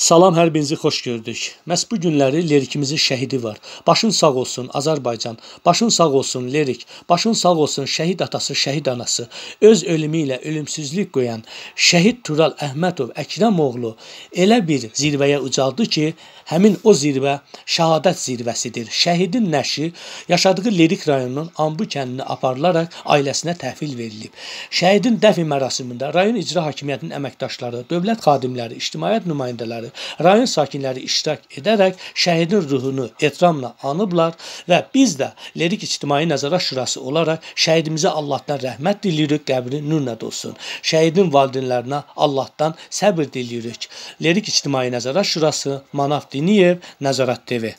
Salam hər birinizi xoş gördük. Məs bu günləri Lerikimizin şəhidi var. Başın sağ olsun Azərbaycan. Başın sağ olsun Lerik. Başın sağ olsun şəhid atası, şəhid anası. Öz ölümü ilə ölümsüzlük qoyan şəhid Tural Əhmədov Əkramoğlu elə bir zirvəyə ucaldı ki, həmin o zirvə şahadət zirvəsidir. Şəhidin nəşi yaşadığı Lerik rayonunun Ambu kəndinə aparılaraq ailəsinə təhvil verilib. Şəhidin dəfn mərasimində rayon icra hakimiyyətinin əməkdaşları, dövlət xadimləri, ictimaiyyət nümayəndələri Rayon sakinləri iştirak edərək şəhidin ruhunu etramla anıblar və biz də Lerik İctimai Nəzarət Şurası olaraq şəhidimizə Allahdan rəhmət diliyirik, qəbri nurla dolsun. Şəhidin valideynlərinə Allahdan səbir diliyirik. Lerik İctimai Nəzarət Şurası Manaf Diniyev Nəzarət TV